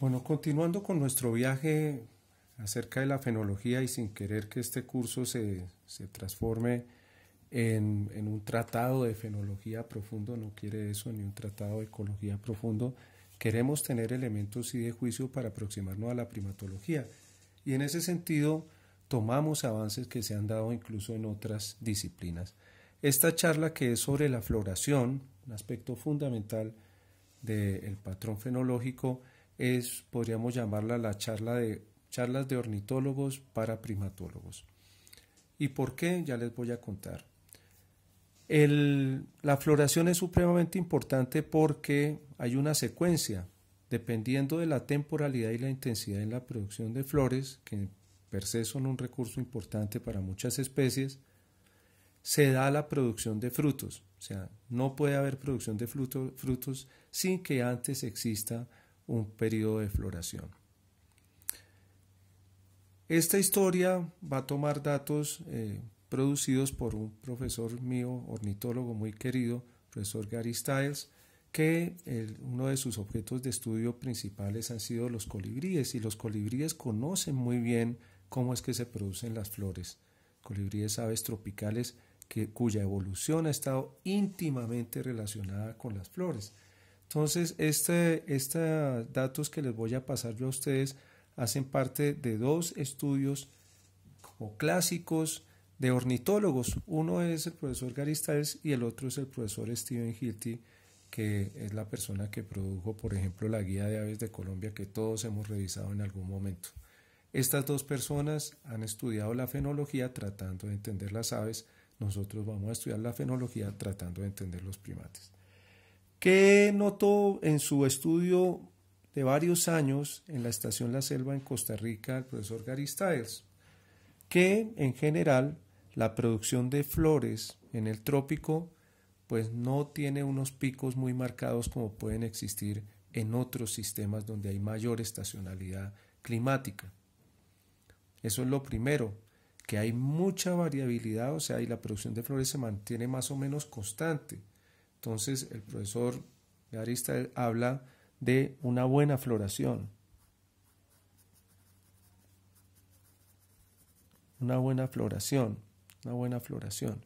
Bueno, continuando con nuestro viaje acerca de la fenología y sin querer que este curso se, transforme en, un tratado de fenología profundo, no quiere eso, ni un tratado de ecología profundo, queremos tener elementos y de juicio para aproximarnos a la primatología. Y en ese sentido, tomamos avances que se han dado incluso en otras disciplinas. Esta charla que es sobre la floración, un aspecto fundamental del patrón fenológico, es, podríamos llamarla la charla de charlas de ornitólogos para primatólogos. ¿Y por qué? Ya les voy a contar. la floración es supremamente importante porque hay una secuencia. Dependiendo de la temporalidad y la intensidad en la producción de flores, que per se son un recurso importante para muchas especies, se da la producción de frutos. O sea, no puede haber producción de frutos sin que antes exista un periodo de floración. Esta historia va a tomar datos eh, producidos por un profesor mío, ornitólogo muy querido, profesor Gary Stiles, que uno de sus objetos de estudio principales han sido los colibríes y los colibríes conocen muy bien cómo es que se producen las flores. Colibríes aves tropicales que, cuya evolución ha estado íntimamente relacionada con las flores. Entonces, estos este datos que les voy a pasar yo a ustedes hacen parte de dos estudios como clásicos de ornitólogos. Uno es el profesor Garistaes y el otro es el profesor Steven Hilty, que es la persona que produjo, por ejemplo, la Guía de Aves de Colombia que todos hemos revisado en algún momento. Estas dos personas han estudiado la fenología tratando de entender las aves. Nosotros vamos a estudiar la fenología tratando de entender los primates que notó en su estudio de varios años en la estación La Selva en Costa Rica el profesor Gary Stiles, que en general la producción de flores en el trópico pues no tiene unos picos muy marcados como pueden existir en otros sistemas donde hay mayor estacionalidad climática. Eso es lo primero, que hay mucha variabilidad, o sea, y la producción de flores se mantiene más o menos constante. Entonces el profesor Garista habla de una buena floración. Una buena floración, una buena floración.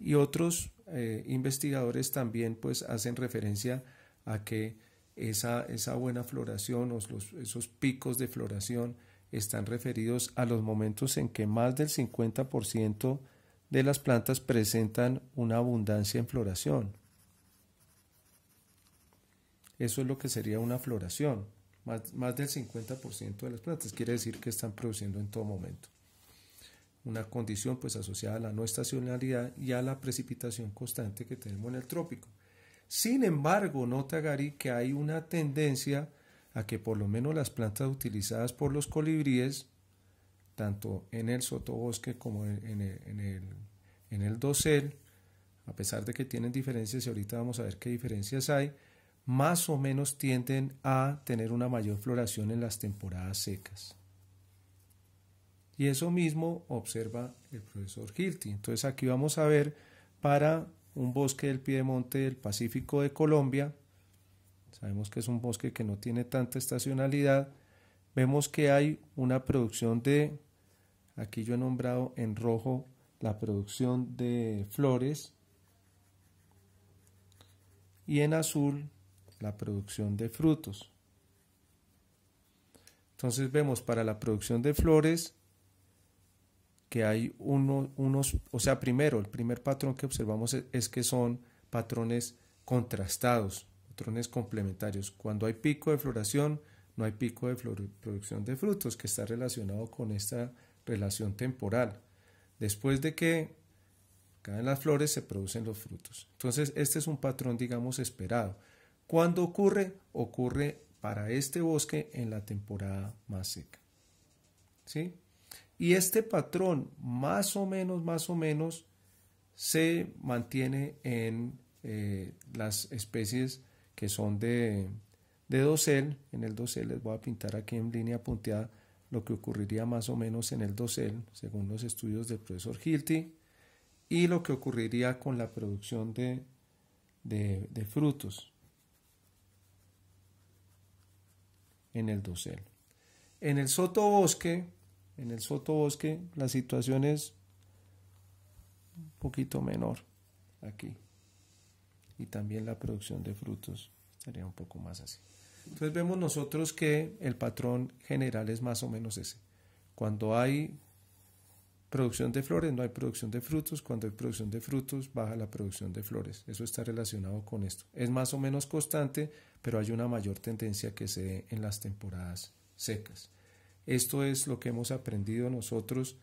Y otros eh, investigadores también pues hacen referencia a que esa, buena floración o esos picos de floración están referidos a los momentos en que más del 50% de las plantas presentan una abundancia en floración. Eso es lo que sería una floración. Más, del 50% de las plantas quiere decir que están produciendo en todo momento. Una condición pues asociada a la no estacionalidad y a la precipitación constante que tenemos en el trópico. Sin embargo, nota Gary que hay una tendencia a que por lo menos las plantas utilizadas por los colibríes tanto en el sotobosque como en el, en dosel, a pesar de que tienen diferencias y ahorita vamos a ver qué diferencias hay, más o menos tienden a tener una mayor floración en las temporadas secas. Y eso mismo observa el profesor Hilti. Entonces aquí vamos a ver para un bosque del Piedemonte del Pacífico de Colombia, sabemos que es un bosque que no tiene tanta estacionalidad, vemos que hay una producción de Aquí yo he nombrado en rojo la producción de flores y en azul la producción de frutos. Entonces vemos para la producción de flores que hay unos, o sea, primero, el primer patrón que observamos es, es que son patrones contrastados, patrones complementarios. Cuando hay pico de floración, no hay pico de producción de frutos, que está relacionado con esta relación temporal. Después de que caen las flores, se producen los frutos. Entonces, este es un patrón, digamos, esperado. cuando ocurre? Ocurre para este bosque en la temporada más seca. ¿Sí? Y este patrón, más o menos, más o menos, se mantiene en eh, las especies que son de, de dosel. En el dosel les voy a pintar aquí en línea punteada lo que ocurriría más o menos en el dosel, según los estudios del profesor Hilti, y lo que ocurriría con la producción de, frutos en el dosel. En el sotobosque, en el sotobosque la situación es un poquito menor aquí. Y también la producción de frutos estaría un poco más así. Entonces vemos nosotros que el patrón general es más o menos ese. Cuando hay producción de flores, no hay producción de frutos. Cuando hay producción de frutos, baja la producción de flores. Eso está relacionado con esto. Es más o menos constante, pero hay una mayor tendencia que se ve en las temporadas secas. Esto es lo que hemos aprendido nosotros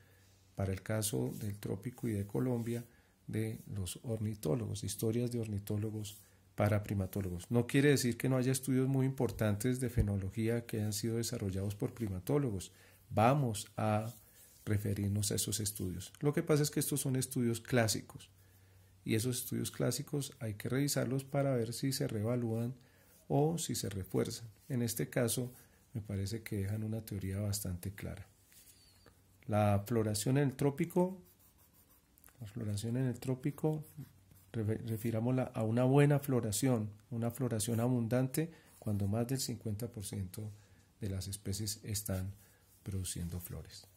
para el caso del trópico y de Colombia de los ornitólogos, historias de ornitólogos para primatólogos. No quiere decir que no haya estudios muy importantes de fenología que han sido desarrollados por primatólogos. Vamos a referirnos a esos estudios. Lo que pasa es que estos son estudios clásicos y esos estudios clásicos hay que revisarlos para ver si se reevalúan o si se refuerzan. En este caso, me parece que dejan una teoría bastante clara. La floración en el trópico, la floración en el trópico Refiramos a una buena floración, una floración abundante, cuando más del 50% de las especies están produciendo flores.